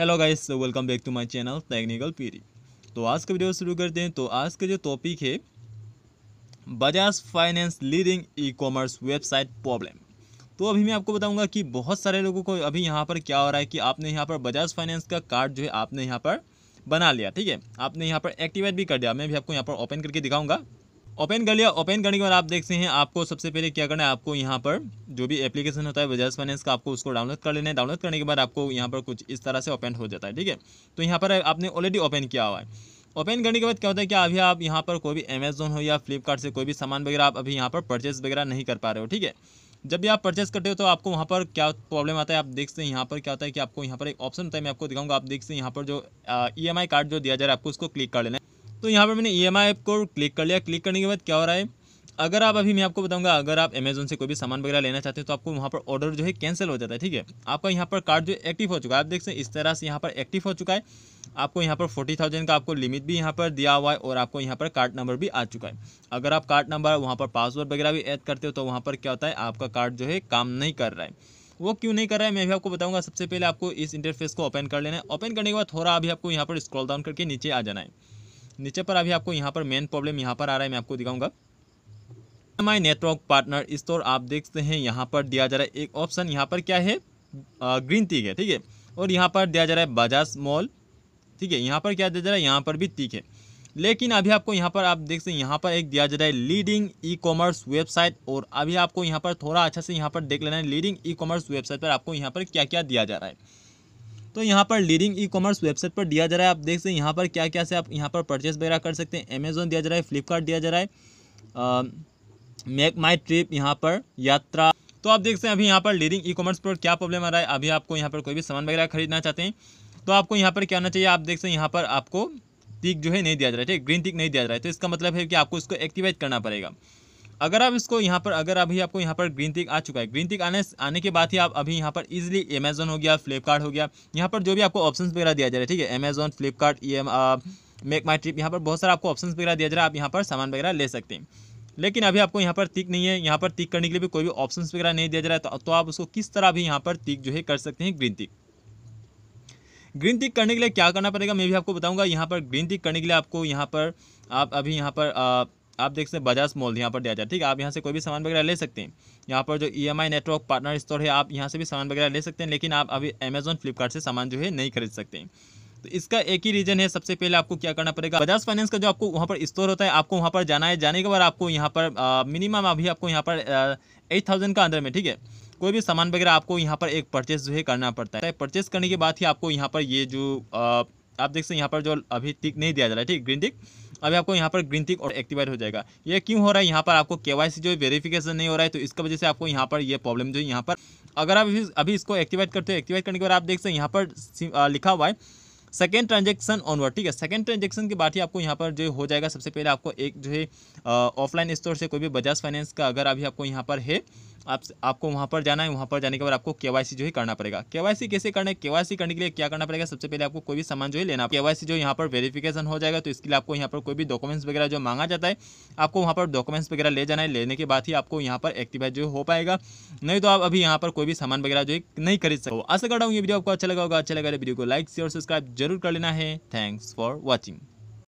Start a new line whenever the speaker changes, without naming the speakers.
hello guys welcome back to my channel technical पीरी तो आज का वीडियो शुरू करते हैं तो आज का जो टॉपिक है Bajaj finance leading e commerce website problem तो अभी मैं आपको बताऊंगा कि बहुत सारे लोगों को अभी यहाँ पर क्या हो रहा है कि आपने यहाँ पर बजाज फाइनेंस का कार्ड जो है आपने यहाँ पर बना लिया ठीक है आपने यहाँ पर एक्टिवेट भी कर दिया मैं भी आपको यहाँ पर ओपन करके दिखाऊँगा ओपन कर लिया ओपन करने के बाद आप देखते हैं आपको सबसे पहले क्या करना है आपको यहाँ पर जो भी एप्लीकेशन होता है बजाज फाइनेंस का आपको उसको डाउनलोड कर लेना है डाउनलोड करने के बाद आपको यहाँ पर कुछ इस तरह से ओपन हो जाता है ठीक है तो यहाँ पर आपने ऑलरेडी ओपन किया हुआ है ओपन करने के बाद क्या होता है कि अभी आप यहाँ पर कोई भी अमेजोन हो या फ्लिपकार्ट से कोई भी सामान वगैरह आप अभी यहाँ पर परचेस वगैरह नहीं कर पा रहे हो ठीक है जब भी आप परचेस करते हो तो आपको वहाँ पर क्या प्रॉब्लम आता है आप देखते हैं यहाँ पर क्या होता है कि आपको यहाँ पर एक ऑप्शन होता है मैं आपको दिखाऊंगा आप देखते हैं यहाँ पर जो ई कार्ड e जो दिया जा रहा है आपको उसको क्लिक कर लेना है तो यहाँ पर मैंने ई एम आई को क्लिक कर लिया क्लिक करने के बाद क्या हो रहा है अगर आप अभी मैं आपको बताऊंगा अगर आप अमेजोन से कोई भी सामान वगैरह लेना चाहते हैं तो आपको वहाँ पर ऑर्डर जो है कैंसिल हो जाता है ठीक है आपका यहाँ पर कार्ड जो एक्टिव हो चुका है आप देख सकते हैं इस तरह से यहाँ पर एक्टिव हो चुका है आपको यहाँ पर फोर्टी थाउजेंड का आपको लिमिट भी यहाँ पर दिया हुआ है और आपको यहाँ पर कार्ड नंबर भी आ चुका है अगर आप कार्ड नंबर वहाँ पर पासवर्ड वगैरह भी ऐड करते हो तो वहाँ पर क्या होता है आपका कार्ड जो है काम नहीं कर रहा है वो क्यों नहीं कर रहा है मैं भी आपको बताऊंगा सबसे पहले आपको इस इंटरफेस को ओपन कर लेना है ओपन करने के बाद थोड़ा अभी आपको यहाँ पर स्क्रॉल डाउन करके नीचे आ जाना है नीचे पर अभी आपको यहाँ पर मेन प्रॉब्लम यहाँ पर आ रहा है मैं आपको दिखाऊंगा माई नेटवर्क पार्टनर स्टोर आप देखते हैं यहाँ पर दिया जा रहा है एक ऑप्शन यहाँ पर क्या है ग्रीन टीक है ठीक है और यहाँ पर दिया जा रहा है बजाज मॉल ठीक है यहाँ पर क्या दिया जा रहा है यहाँ पर भी टीक है लेकिन अभी आपको यहाँ पर आप देख सकते हैं यहाँ पर एक दिया जा रहा है लीडिंग ई कॉमर्स वेबसाइट और अभी आपको यहाँ पर थोड़ा अच्छा से यहाँ पर देख लेना है लीडिंग ई कॉमर्स वेबसाइट पर आपको यहाँ पर क्या क्या दिया जा रहा है तो यहाँ पर लीडिंग ई कॉमर्स वेबसाइट पर दिया जा रहा है आप देख सकते हैं यहाँ पर क्या क्या से आप यहाँ पर परचेस वगैरह कर सकते हैं अमेजोन दिया जा रहा है फ्लिपकार्ट दिया जा रहा है मेक माई ट्रिप यहाँ पर यात्रा तो आप देख सकते हैं अभी यहाँ पर लीडिंग ई कॉमर्स पर क्या प्रॉब्लम आ रहा है अभी आपको यहाँ पर कोई भी सामान वगैरह खरीदना चाहते हैं तो आपको यहाँ पर क्या होना चाहिए आप देख सकते हैं यहाँ पर आपको टिक जो है नहीं दिया जा रहा है ठीक ग्रीन टिक नहीं दिया जा रहा है तो इसका मतलब है कि आपको इसको एक्टिवेट करना पड़ेगा अगर आप इसको यहाँ पर अगर अभी आपको यहाँ पर ग्रीन टिक आ चुका है ग्रीन टिक आने आने के बाद ही आप अभी यहाँ पर इजिली अमेजोन हो गया फ्लिपकार्ट हो गया यहाँ पर जो भी आपको ऑप्शन वगैरह दिया जा रहा है ठीक है अमेजोन फ्लिपकार्ट ई एम मेक माई ट्रिप यहाँ पर बहुत सारा आपको ऑप्शन वगैरह दिया जा रहा है आप यहाँ पर सामान वगैरह ले सकते हैं लेकिन अभी आपको यहाँ पर टिक नहीं है यहाँ पर टिक करने के लिए भी कोई भी ऑप्शन वगैरह नहीं दिया जा रहा है तो, तो, आप उसको किस तरह भी यहाँ पर टिक जो है कर सकते हैं ग्रीन टिक ग्रीन टिक करने के लिए क्या करना पड़ेगा मैं भी आपको बताऊंगा यहाँ पर ग्रीन टिक करने के लिए आपको यहाँ पर आप अभी यहाँ पर uh, आप देख सकते हैं बजाज मॉल यहाँ पर दिया जाए ठीक है आप यहाँ से कोई भी सामान वगैरह ले सकते हैं यहाँ पर जो ई नेटवर्क पार्टनर स्टोर है आप यहाँ से भी सामान वगैरह ले सकते हैं लेकिन आप अभी अमेजोन फ्लिपकार्ट से सामान जो है नहीं खरीद सकते हैं तो इसका एक ही रीजन है सबसे पहले आपको क्या करना पड़ेगा बजाज फाइनेंस का जो आपको वहाँ पर स्टोर होता है आपको वहाँ पर जाना है जाने के बाद आपको यहाँ पर मिनिमम अभी आपको यहाँ पर एट थाउजेंड का अंदर में ठीक है कोई भी सामान वगैरह आपको यहाँ पर एक परचेस जो है करना पड़ता है परचेस करने के बाद ही आपको यहाँ पर ये जो आप देख सकते हैं यहाँ पर जो अभी टिक नहीं दिया जा रहा है ठीक ग्रीन टिक अभी आपको यहाँ पर ग्रीन टिक और एक्टिवेट हो जाएगा ये क्यों हो रहा है यहाँ पर आपको के जो वेरिफिकेशन नहीं हो रहा है तो इसका वजह से आपको यहाँ पर ये प्रॉब्लम जो है यहाँ पर अगर आप अभी इसको एक्टिवेट करते हो एक्टिवेट करने के बाद आप देख सकते हैं यहाँ पर लिखा हुआ है सेकेंड ट्रांजेक्शन ऑनवर्ड ठीक है सेकेंड ट्रांजेक्शन के बाद ही आपको यहाँ पर जो हो जाएगा सबसे पहले आपको एक जो है ऑफलाइन स्टोर से कोई भी बजाज फाइनेंस का अगर अभी आपको यहाँ पर है आप आपको वहाँ पर जाना है वहाँ पर जाने के बाद आपको के जो है करना पड़ेगा के कैसे करना है के करने के लिए क्या करना पड़ेगा सबसे पहले आपको कोई भी सामान जो है लेना केवाईसी जो यहाँ पर वेरिफिकेशन हो जाएगा तो इसके लिए आपको यहाँ पर कोई भी डॉक्यूमेंट्स वगैरह जो मांगा जाता है आपको वहाँ पर डॉक्यूमेंट्स वगैरह ले जाना है लेने के बाद ही आपको यहाँ पर एक्टिवाइज जो हो पाएगा नहीं तो आप अभी यहाँ पर कोई भी सामान वगैरह जो है नहीं खरीद सको तो आशा कर रहा हूँ ये वीडियो आपको अच्छा लगा होगा अच्छा लगा तो वीडियो को लाइक शेयर सब्सक्राइब जरूर कर लेना है थैंक्स फॉर वॉचिंग